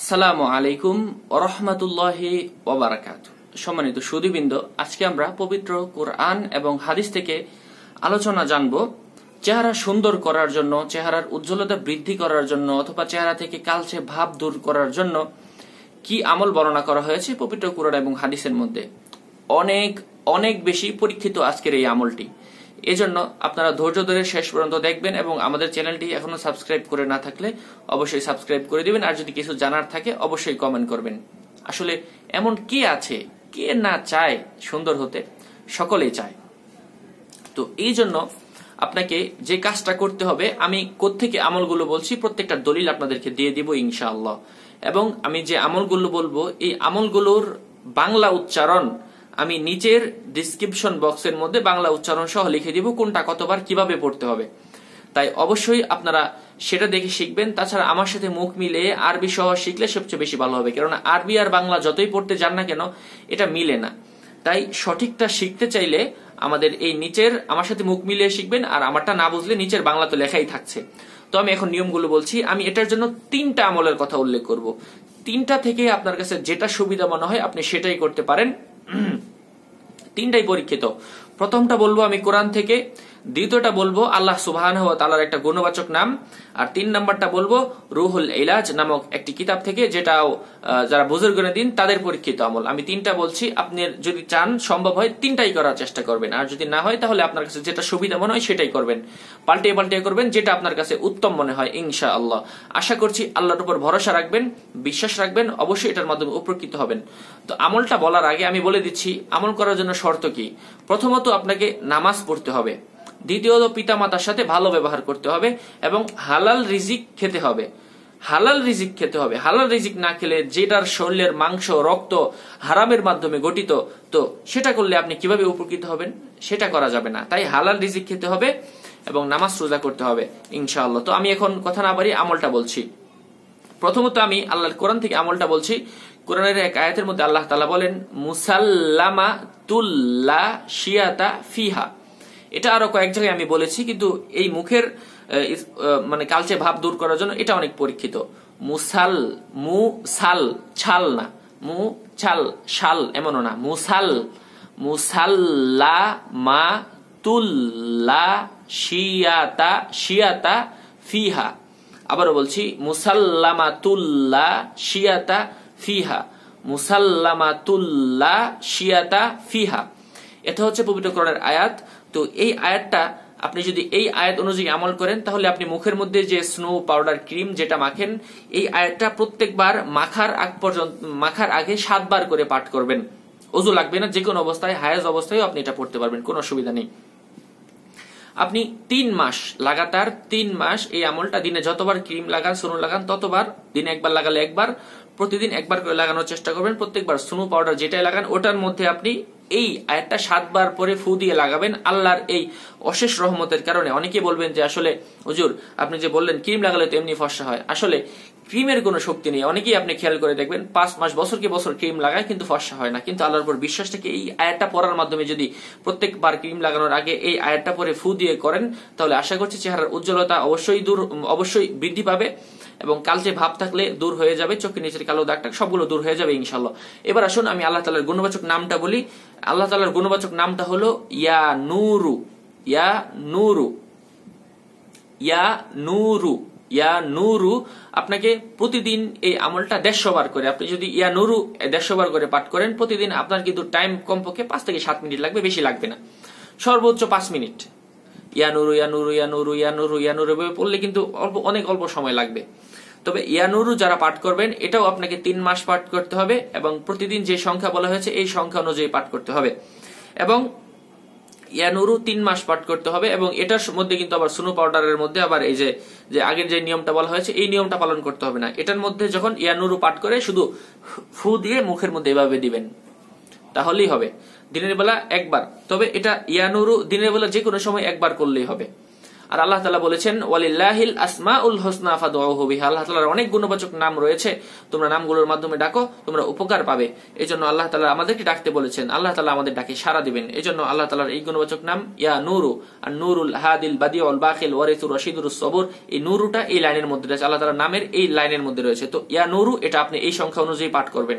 আসসালামু আলাইকুম সম্মানিত সুদীবৃন্দ আজকে আমরা পবিত্র কোরআন এবং হাদিস থেকে আলোচনা জানব চেহারা সুন্দর করার জন্য চেহারার উজ্জ্বলতা বৃদ্ধি করার জন্য অথবা চেহারা থেকে কালচে ভাব দূর করার জন্য কি আমল বর্ণনা করা হয়েছে পবিত্র কোরআন এবং হাদিসের মধ্যে অনেক অনেক বেশি পরীক্ষিত আজকের এই আমলটি এজন্য আপনারা ধৈর্য ধরে শেষ পর্যন্ত দেখবেন এবং আমাদের চ্যানেলটি এখনো সাবস্ক্রাইব করে না থাকলে অবশ্যই সাবস্ক্রাইব করে দিবেন আর যদি কিছু জানার থাকে অবশ্যই কমেন্ট করবেন আসলে এমন কি আছে কে না চায় সুন্দর হতে সকলেই চায় তো এই জন্য আপনাকে যে কাজটা করতে হবে আমি কোত্থেকে আমলগুলো বলছি প্রত্যেকটা দলিল আপনাদেরকে দিয়ে দিব ইনশাআল্লাহ এবং আমি যে আমলগুলো বলবো এই আমলগুলোর বাংলা উচ্চারণ আমি নিচের ডিসক্রিপশন বক্সের মধ্যে বাংলা উচ্চারণ সহ লিখে দিব কোনটা কতবার কিভাবে পড়তে হবে তাই অবশ্যই আপনারা সেটা দেখে শিখবেন তাছাড়া আমার সাথে মুখ মিলে আরবি সহ শিখলে সবচেয়ে বেশি ভালো হবে কেননা আরবি আর বাংলা যতই পড়তে যান না কেন এটা মিলে না তাই সঠিকটা শিখতে চাইলে আমাদের এই নিচের আমার সাথে মুখ মিলিয়ে শিখবেন আর আমারটা না বুঝলে নিচের বাংলা তো লেখাই থাকছে তো আমি এখন নিয়মগুলো বলছি আমি এটার জন্য তিনটা আমলের কথা উল্লেখ করব তিনটা থেকে আপনার কাছে যেটা সুবিধা মনে হয় আপনি সেটাই করতে পারেন তিনটাই পরীক্ষিত প্রথমটা বলবো আমি কোরআন থেকে দ্বিতীয়টা বলবো আল্লাহ সুবাহ তালার একটা গুণবাচক নাম আর তিন নাম্বারটা বলবো রুহুল ইলাজ নামক একটি কিতাব থেকে যেটাও যারা বুজুর্গনে দিন তাদের পরীক্ষিত আমল আমি তিনটা বলছি আপনি যদি চান সম্ভব হয় তিনটাই করার চেষ্টা করবেন আর যদি না হয় তাহলে আপনার কাছে যেটা সুবিধা মনে হয় সেটাই করবেন পাল্টিয়ে পাল্টিয়ে করবেন যেটা আপনার কাছে উত্তম মনে হয় ইনশা আল্লাহ আশা করছি আল্লাহর উপর ভরসা রাখবেন বিশ্বাস রাখবেন অবশ্যই এটার মাধ্যমে উপকৃত হবেন তো আমলটা বলার আগে আমি বলে দিচ্ছি আমল করার জন্য শর্ত কি প্রথমত আপনাকে নামাজ পড়তে হবে দ্বিতীয়ত পিতামাতার সাথে ভালো ব্যবহার করতে হবে এবং হালাল রিজিক খেতে হবে হালাল রিজিক খেতে হবে হালাল রিজিক না খেলে যেটার শরীরের মাংস রক্ত হারামের মাধ্যমে গঠিত তো সেটা করলে আপনি কিভাবে উপকৃত হবেন সেটা করা যাবে না তাই হালাল রিজিক খেতে হবে এবং নামাজ রোজা করতে হবে ইনশাআল্লাহ তো আমি এখন কথা না পারি আমলটা বলছি প্রথমত আমি আল্লাহর কোরআন থেকে আমলটা বলছি কোরআনের এক আয়াতের মধ্যে আল্লাহ তালা বলেন মুসাল্লামা তুল্লা শিয়াতা ফিহা এটা আরো কয়েক জায়গায় আমি বলেছি কিন্তু এই মুখের মানে কালচে ভাব দূর করার জন্য এটা অনেক পরীক্ষিত মুসাল মু সাল ছাল না মু ছাল শাল এমনও না মুসাল মুসাল্লা মা তুল্লা শিয়াতা শিয়াতা ফিহা আবারও বলছি মুসাল্লামা তুল্লা শিয়াতা ফিহা মুসাল্লামা তুল্লা শিয়াতা ফিহা এটা হচ্ছে পবিত্রকরণের আয়াত তো এই আয়াতটা আপনি যদি এই আয়াত অনুযায়ী আমল করেন তাহলে আপনি মুখের মধ্যে যে স্নো পাউডার ক্রিম যেটা মাখেন এই আয়াতটা প্রত্যেকবার মাখার আগ পর্যন্ত মাখার আগে সাতবার করে পাঠ করবেন অজু লাগবে না যে কোনো অবস্থায় হায়াজ অবস্থায় আপনি এটা পড়তে পারবেন কোনো অসুবিধা নেই আপনি তিন মাস লাগাতার তিন মাস এই আমলটা দিনে যতবার ক্রিম লাগান সোনু লাগান ততবার দিনে একবার লাগালে একবার প্রতিদিন একবার করে লাগানোর চেষ্টা করবেন প্রত্যেকবার সোনু পাউডার যেটাই লাগান ওটার মধ্যে আপনি এই আয়াতটা সাতবার পরে ফু দিয়ে লাগাবেন আল্লাহর এই অশেষ রহমতের কারণে অনেকে বলবেন যে আসলে হুজুর আপনি যে বললেন ক্রিম লাগালে তো এমনি ফর্সা হয় আসলে ক্রিমের কোনো শক্তি নেই অনেকেই আপনি খেয়াল করে দেখবেন পাঁচ মাস বছরকে বছর ক্রিম লাগায় কিন্তু ফর্সা হয় না কিন্তু আল্লাহর উপর বিশ্বাসটাকে এই আয়াতটা পড়ার মাধ্যমে যদি প্রত্যেকবার ক্রিম লাগানোর আগে এই আয়াতটা পরে ফু দিয়ে করেন তাহলে আশা করছি চেহারার উজ্জ্বলতা অবশ্যই দূর অবশ্যই বৃদ্ধি পাবে এবং কালচে ভাব থাকলে দূর হয়ে যাবে চোখের নিচের কালো দাগটা সবগুলো দূর হয়ে যাবে ইনশাল্লাহ এবার আসুন আমি আল্লাহ তালার গুণবাচক নামটা বলি আল্লাহ তালার গুণবাচক নামটা হলো ইয়া নুরু ইয়া নুরু ইয়া নুরু ইয়া নুরু আপনাকে প্রতিদিন এই আমলটা দেড়শো বার করে আপনি যদি ইয়া নুরু দেড়শো বার করে পাঠ করেন প্রতিদিন আপনার কিন্তু টাইম কমপক্ষে পাঁচ থেকে সাত মিনিট লাগবে বেশি লাগবে না সর্বোচ্চ পাঁচ মিনিট ইয়া নুরু ইয়া নুরু ইয়া নুরু ইয়া নুরু ইয়া নুরু পড়লে কিন্তু অল্প অনেক অল্প সময় লাগবে তবে ইয়ানুরু যারা পাঠ করবেন এটাও আপনাকে তিন মাস পাঠ করতে হবে এবং প্রতিদিন যে সংখ্যা বলা হয়েছে এই সংখ্যা অনুযায়ী পাঠ করতে হবে এবং ইয়ানুরু তিন মাস পাঠ করতে হবে এবং এটার মধ্যে কিন্তু আবার সুনু পাউডারের মধ্যে আবার এই যে যে আগের যে নিয়মটা বলা হয়েছে এই নিয়মটা পালন করতে হবে না এটার মধ্যে যখন ইয়ানুরু পাঠ করে শুধু ফু দিয়ে মুখের মধ্যে এভাবে দিবেন তাহলেই হবে দিনের বেলা একবার তবে এটা ইয়ানুরু দিনের বেলা যে কোনো সময় একবার করলেই হবে আর আল্লাহ তালা বলেছেন ওয়ালিল্লাহিল আসমা উল হোসনা ফাদুহবিহা আল্লাহ তালার অনেক গুণবাচক নাম রয়েছে তোমরা নামগুলোর মাধ্যমে ডাকো তোমরা উপকার পাবে এই জন্য আল্লাহ তালা আমাদেরকে ডাকতে বলেছেন আল্লাহ তালা আমাদের ডাকে সারা দিবেন এই জন্য আল্লাহ তালার এই গুণবাচক নাম ইয়া নুরু আর নুরুল হাদিল অল বাকিল ওয়ারিসুর রশিদুর সবর এই নুরুটা এই লাইনের মধ্যে রয়েছে আল্লাহ তালার নামের এই লাইনের মধ্যে রয়েছে তো ইয়া নুরু এটা আপনি এই সংখ্যা অনুযায়ী পাঠ করবেন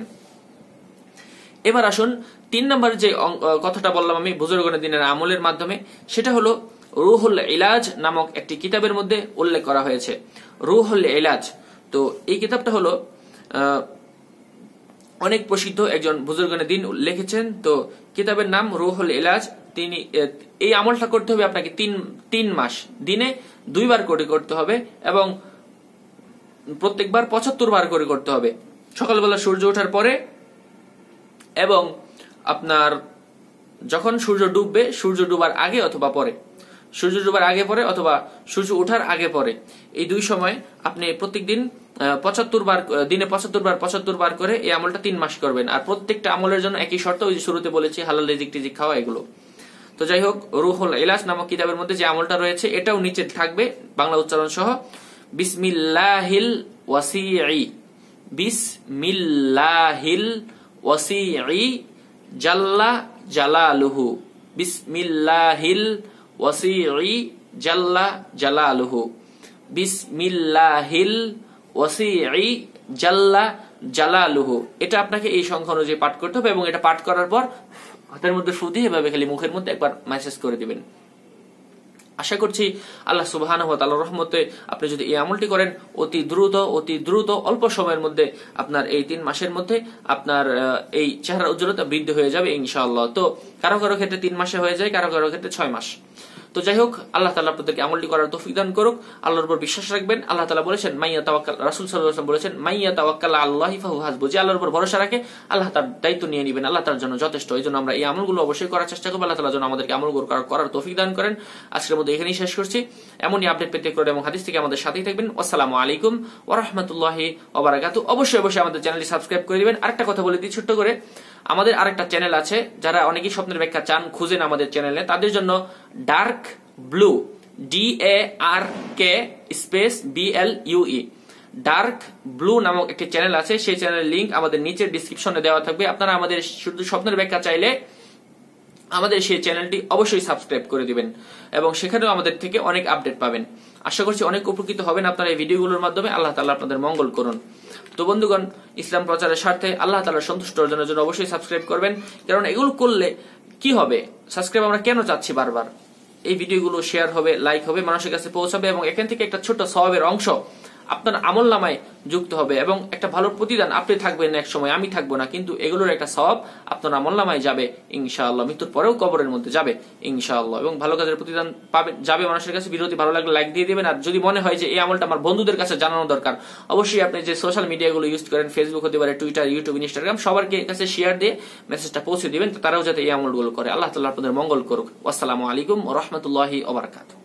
এবার আসুন তিন নম্বর যে কথাটা বললাম আমি বুজুর্গনের দিনের আমলের মাধ্যমে সেটা হলো রুহুল ইলাজ নামক একটি কিতাবের মধ্যে উল্লেখ করা হয়েছে রুহুল ইলাজ তো এই কিতাবটা হলো অনেক প্রসিদ্ধ একজন বুজুর্গনে দিন লিখেছেন তো কিতাবের নাম রুহুল ইলাজ তিনি এই আমলটা করতে হবে আপনাকে তিন তিন মাস দিনে দুইবার করে করতে হবে এবং প্রত্যেকবার পঁচাত্তর বার করে করতে হবে সকালবেলা সূর্য ওঠার পরে এবং আপনার যখন সূর্য ডুববে সূর্য ডুবার আগে অথবা পরে সূর্য ডুবার আগে পরে অথবা সূর্য ওঠার আগে পরে এই দুই সময় আপনি প্রত্যেক দিন পঁচাত্তর বার দিনে পঁচাত্তর বার পঁচাত্তর বার করে এই আমলটা তিন মাস করবেন আর প্রত্যেকটা আমলের জন্য একই শর্ত ওই শুরুতে বলেছি হালাল রেজিক টিজিক খাওয়া এগুলো তো যাই হোক রুহুল ইলাস নামক কিতাবের মধ্যে যে আমলটা রয়েছে এটাও নিচে থাকবে বাংলা উচ্চারণ সহ বিসমিল্লাহিল ওয়াসিই বিসমিল্লাহিল ওয়াসিই জাল্লা জালালুহু বিসমিল্লাহিল ওয়াসিঈ জাল্লা জালালুহু বিসমিল্লাহিল ওয়াসিঈ জাল্লা জালালুহু এটা আপনাকে এই সংখ্যা অনুযায়ী পাঠ করতে হবে এবং এটা পাঠ করার পর হাতের মধ্যে ফু দিয়ে এভাবে খালি মুখের মধ্যে একবার মেসেজ করে দিবেন আশা করছি আল্লাহ সুবাহান তাল্লাহ রহমতে আপনি যদি এই আমলটি করেন অতি দ্রুত অতি দ্রুত অল্প সময়ের মধ্যে আপনার এই তিন মাসের মধ্যে আপনার এই চেহারা উজ্জ্বলতা বৃদ্ধি হয়ে যাবে ইনশাআল্লাহ তো কারো কারো ক্ষেত্রে তিন মাসে হয়ে যায় কারো কারো ক্ষেত্রে ছয় মাস তো যাই হোক আল্লাহ তালা আপনাদেরকে আমলটি করার তৌফিক দান করুক আল্লাহর উপর বিশ্বাস রাখবেন আল্লাহ তালা বলেছেন মাইয়া তাওয়াক্কাল রাসুল সাল্লাম বলেছেন মাইয়া তাওয়াক্কাল আল্লাহ ফাহু হাসবো যে আল্লাহর উপর ভরসা রাখে আল্লাহ তার দায়িত্ব নিয়ে নেবেন আল্লাহ তার জন্য যথেষ্ট এই জন্য আমরা এই আমলগুলো অবশ্যই করার চেষ্টা করবো আল্লাহ তালা যেন আমাদেরকে আমলগুলো করার তৌফিক দান করেন আজকের মধ্যে এখানেই শেষ করছি এমনই আপডেট পেতে করেন এবং হাদিস থেকে আমাদের সাথেই থাকবেন আসসালামু আলাইকুম ওরহমতুল্লাহ ওবরাকাতু অবশ্যই অবশ্যই আমাদের চ্যানেলটি সাবস্ক্রাইব করে দিবেন আরেকটা কথা বলে দিই ছোট্ট করে আমাদের আরেকটা চ্যানেল আছে যারা অনেকেই স্বপ্নের ব্যাখ্যা চান খুঁজেন আমাদের চ্যানেলে তাদের জন্য dark blue D A R K space B L U E dark blue নামক একটি চ্যানেল আছে সেই চ্যানেলের লিঙ্ক আমাদের নিচের ডিসক্রিপশনে দেওয়া থাকবে আপনারা আমাদের শুধু স্বপ্নের ব্যাখ্যা চাইলে আমাদের সেই চ্যানেলটি অবশ্যই সাবস্ক্রাইব করে দিবেন এবং সেখানেও আমাদের থেকে অনেক আপডেট পাবেন আশা করছি অনেক উপকৃত হবেন আপনারা এই ভিডিওগুলোর মাধ্যমে আল্লাহ তালা আপনাদের মঙ্গল করুন তো বন্ধুগণ ইসলাম প্রচারের স্বার্থে আল্লাহ তালা সন্তুষ্ট অর্জনের জন্য অবশ্যই সাবস্ক্রাইব করবেন কারণ এগুলো করলে কি হবে সাবস্ক্রাইব আমরা কেন চাচ্ছি বারবার এই ভিডিওগুলো শেয়ার হবে লাইক হবে মানুষের কাছে পৌঁছাবে এবং এখান থেকে একটা ছোট স্বভাবের অংশ আপনার আমল নামায় যুক্ত হবে এবং একটা ভালো প্রতিদান আপনি থাকবেন এক সময় আমি থাকবো না কিন্তু এগুলোর একটা সব আপনার আমল নামায় যাবে ইনশাআল্লাহ মৃত্যুর পরেও কবরের মধ্যে যাবে ইনশাআল্লাহ এবং ভালো কাজের প্রতিদান পাবে যাবে মানুষের কাছে বিরতি ভালো লাগলে লাইক দিয়ে দেবেন আর যদি মনে হয় যে এই আমলটা আমার বন্ধুদের কাছে জানানো দরকার অবশ্যই আপনি যে সোশ্যাল মিডিয়াগুলো ইউজ করেন ফেসবুক হতে পারে টুইটার ইউটিউব ইনস্টাগ্রাম সবার কাছে শেয়ার দিয়ে মেসেজটা পৌঁছে দিবেন তারাও যাতে এই আমলগুলো করে আল্লাহ তাল্লাহ আপনাদের মঙ্গল করুক আসসালামু আলাইকুম রহমতুল্লাহি ওবরাকাতু